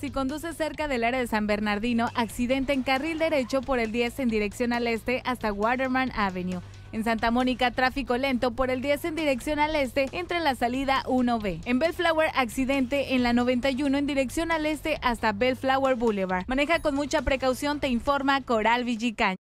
Si conduce cerca del área de San Bernardino, accidente en carril derecho por el 10 en dirección al este hasta Waterman Avenue. En Santa Mónica, tráfico lento por el 10 en dirección al este entre la salida 1B. En Bellflower, accidente en la 91 en dirección al este hasta Bellflower Boulevard. Maneja con mucha precaución, te informa Coral Villican.